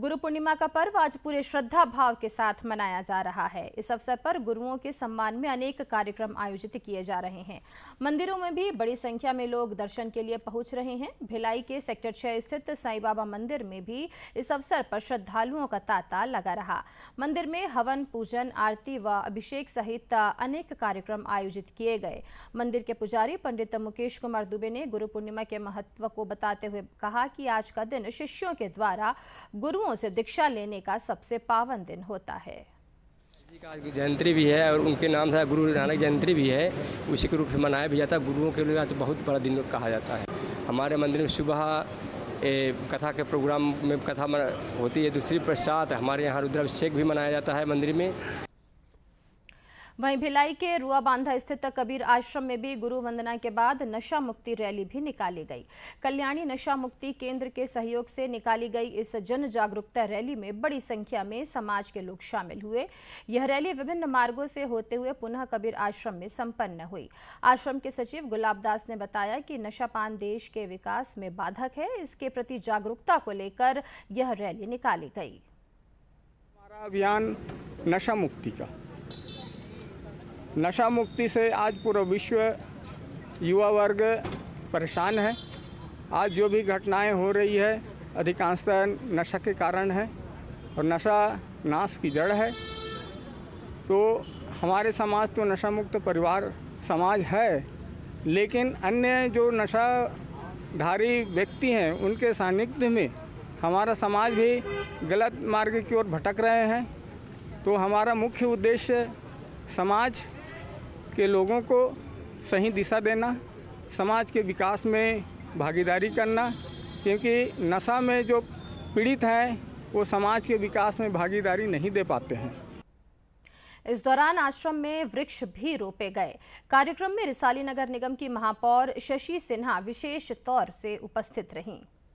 गुरु पूर्णिमा का पर्व आज पूरे श्रद्धा भाव के साथ मनाया जा रहा है इस अवसर पर गुरुओं के सम्मान में अनेक कार्यक्रम आयोजित किए जा रहे हैं मंदिरों में भी बड़ी संख्या में लोग दर्शन के लिए पहुंच रहे हैं भिलाई के सेक्टर छह स्थित साई बाबा मंदिर में भी इस अवसर पर श्रद्धालुओं का तांता लगा रहा मंदिर में हवन पूजन आरती व अभिषेक सहित अनेक कार्यक्रम आयोजित किए गए मंदिर के पुजारी पंडित मुकेश कुमार दुबे ने गुरु पूर्णिमा के महत्व को बताते हुए कहा कि आज का दिन शिष्यों के द्वारा गुरुओं गुरुओं से दीक्षा लेने का सबसे पावन दिन होता है आज जयंती भी है और उनके नाम से गुरु नानक जयंती भी है उसी के रूप से मनाया भी जाता है गुरुओं के लिए आज तो बहुत बड़ा दिन कहा जाता है हमारे मंदिर में सुबह ए, कथा के प्रोग्राम में कथा होती है दूसरी पश्चात हमारे यहाँ रुद्राभिषेक भी मनाया जाता है मंदिर में वहीं भिलाई के रुआ बांधा स्थित कबीर आश्रम में भी गुरु वंदना के बाद नशा मुक्ति रैली भी निकाली गई कल्याणी नशा मुक्ति केंद्र के सहयोग से निकाली गई इस जन जागरूकता रैली में बड़ी संख्या में समाज के लोग शामिल हुए यह रैली विभिन्न मार्गो से होते हुए पुनः कबीर आश्रम में संपन्न हुई आश्रम के सचिव गुलाब दास ने बताया कि नशापान देश के विकास में बाधक है इसके प्रति जागरूकता को लेकर यह रैली निकाली गई हमारा अभियान नशा मुक्ति का नशा मुक्ति से आज पूरा विश्व युवा वर्ग परेशान है आज जो भी घटनाएं हो रही है अधिकांशतः नशा के कारण है और नशा नाश की जड़ है तो हमारे समाज तो नशा मुक्त परिवार समाज है लेकिन अन्य जो नशाधारी व्यक्ति हैं उनके सानिध्य में हमारा समाज भी गलत मार्ग की ओर भटक रहे हैं तो हमारा मुख्य उद्देश्य समाज के लोगों को सही दिशा देना समाज के विकास में भागीदारी करना क्योंकि नशा में जो पीड़ित हैं वो समाज के विकास में भागीदारी नहीं दे पाते हैं इस दौरान आश्रम में वृक्ष भी रोपे गए कार्यक्रम में रिसाली नगर निगम की महापौर शशि सिन्हा विशेष तौर से उपस्थित रहीं